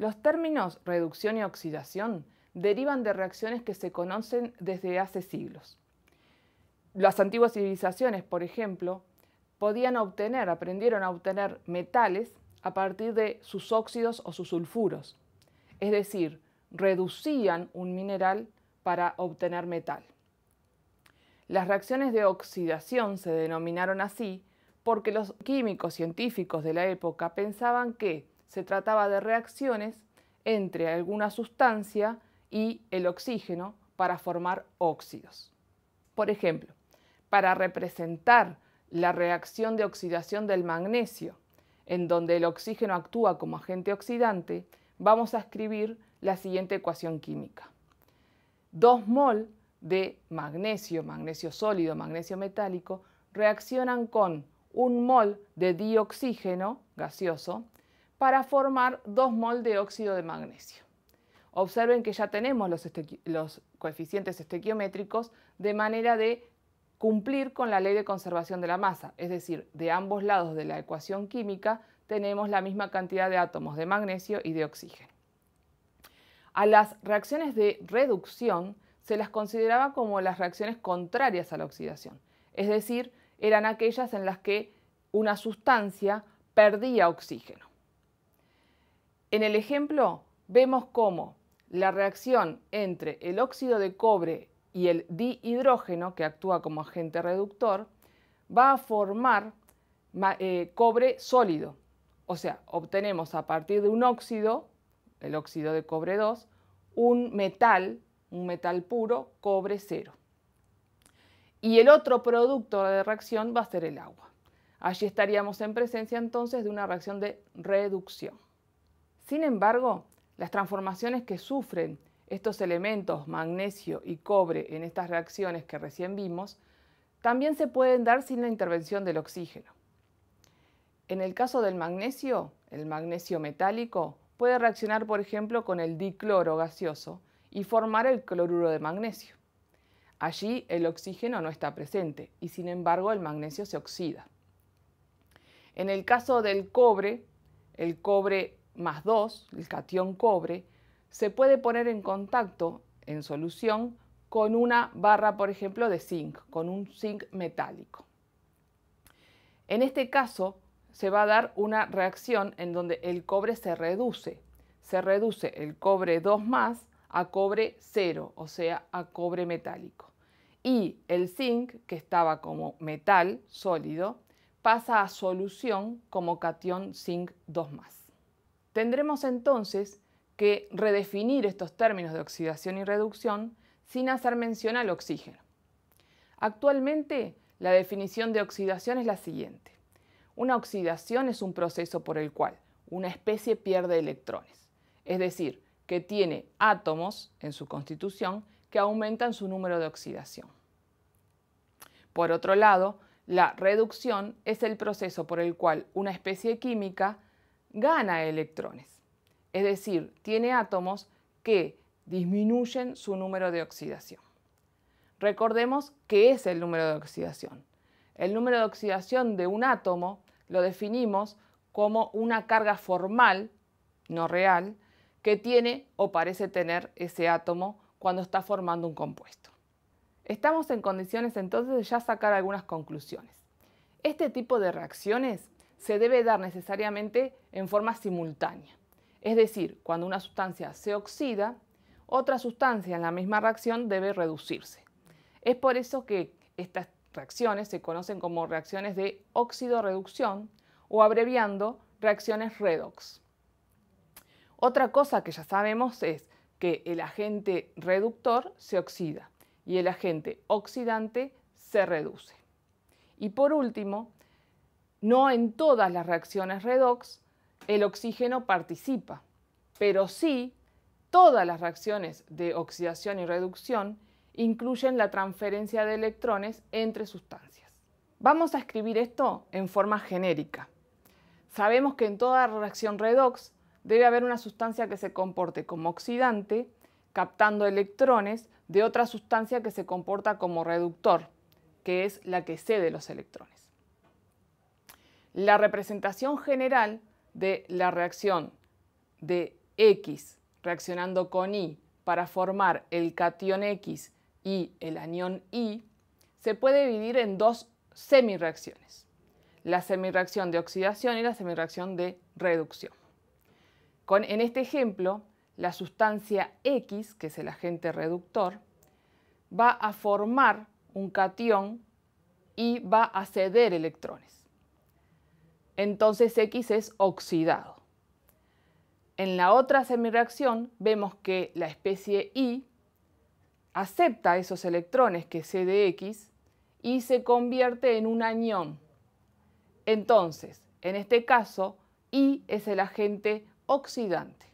Los términos reducción y oxidación derivan de reacciones que se conocen desde hace siglos. Las antiguas civilizaciones, por ejemplo, podían obtener, aprendieron a obtener metales a partir de sus óxidos o sus sulfuros, es decir, reducían un mineral para obtener metal. Las reacciones de oxidación se denominaron así porque los químicos científicos de la época pensaban que se trataba de reacciones entre alguna sustancia y el oxígeno para formar óxidos. Por ejemplo, para representar la reacción de oxidación del magnesio, en donde el oxígeno actúa como agente oxidante, vamos a escribir la siguiente ecuación química. Dos mol de magnesio, magnesio sólido, magnesio metálico, reaccionan con un mol de dioxígeno gaseoso para formar 2 mol de óxido de magnesio. Observen que ya tenemos los, los, coeficientes estequiométricos de manera de cumplir con la ley de conservación de la masa, es decir, de ambos lados de la ecuación química tenemos la misma cantidad de átomos de magnesio y de oxígeno. A las reacciones de reducción se las consideraba como las reacciones contrarias a la oxidación, es decir, eran aquellas en las que una sustancia perdía oxígeno. En el ejemplo vemos cómo la reacción entre el óxido de cobre y el dihidrógeno, que actúa como agente reductor, va a formar eh, cobre sólido. O sea, obtenemos a partir de un óxido, el óxido de cobre 2, un metal, un metal puro, cobre 0. Y el otro producto de reacción va a ser el agua. Allí estaríamos en presencia entonces de una reacción de reducción. Sin embargo, las transformaciones que sufren estos elementos magnesio y cobre en estas reacciones que recién vimos también se pueden dar sin la intervención del oxígeno. En el caso del magnesio, el magnesio metálico puede reaccionar, por ejemplo, con el dicloro gaseoso y formar el cloruro de magnesio. Allí el oxígeno no está presente y sin embargo el magnesio se oxida. En el caso del cobre, el cobre más 2, el cation cobre, se puede poner en contacto en solución con una barra, por ejemplo, de zinc, con un zinc metálico. En este caso, se va a dar una reacción en donde el cobre se reduce. Se reduce el cobre 2 más a cobre 0, o sea, a cobre metálico. Y el zinc, que estaba como metal sólido, pasa a solución como cation zinc 2 más. Tendremos entonces que redefinir estos términos de oxidación y reducción sin hacer mención al oxígeno. Actualmente, la definición de oxidación es la siguiente. Una oxidación es un proceso por el cual una especie pierde electrones, es decir, que tiene átomos en su constitución que aumentan su número de oxidación. Por otro lado, la reducción es el proceso por el cual una especie química gana electrones, es decir, tiene átomos que disminuyen su número de oxidación. Recordemos qué es el número de oxidación. El número de oxidación de un átomo lo definimos como una carga formal, no real, que tiene o parece tener ese átomo cuando está formando un compuesto. Estamos en condiciones entonces de ya sacar algunas conclusiones. Este tipo de reacciones se debe dar necesariamente en forma simultánea. Es decir, cuando una sustancia se oxida, otra sustancia en la misma reacción debe reducirse. Es por eso que estas reacciones se conocen como reacciones de óxido-reducción o abreviando reacciones redox. Otra cosa que ya sabemos es que el agente reductor se oxida y el agente oxidante se reduce. Y por último, no en todas las reacciones redox el oxígeno participa, pero sí todas las reacciones de oxidación y reducción incluyen la transferencia de electrones entre sustancias. Vamos a escribir esto en forma genérica. Sabemos que en toda reacción redox debe haber una sustancia que se comporte como oxidante, captando electrones de otra sustancia que se comporta como reductor, que es la que cede los electrones la representación general de la reacción de X reaccionando con Y para formar el cation X y el anión Y se puede dividir en dos semirreacciones, la semirreacción de oxidación y la semirreacción de reducción. en este ejemplo, la sustancia X, que es el agente reductor, va a formar un cation y va a ceder electrones entonces X es oxidado. En la otra semirreacción vemos que la especie Y acepta esos electrones que C de X y se convierte en un anión. Entonces, en este caso, I es el agente oxidante.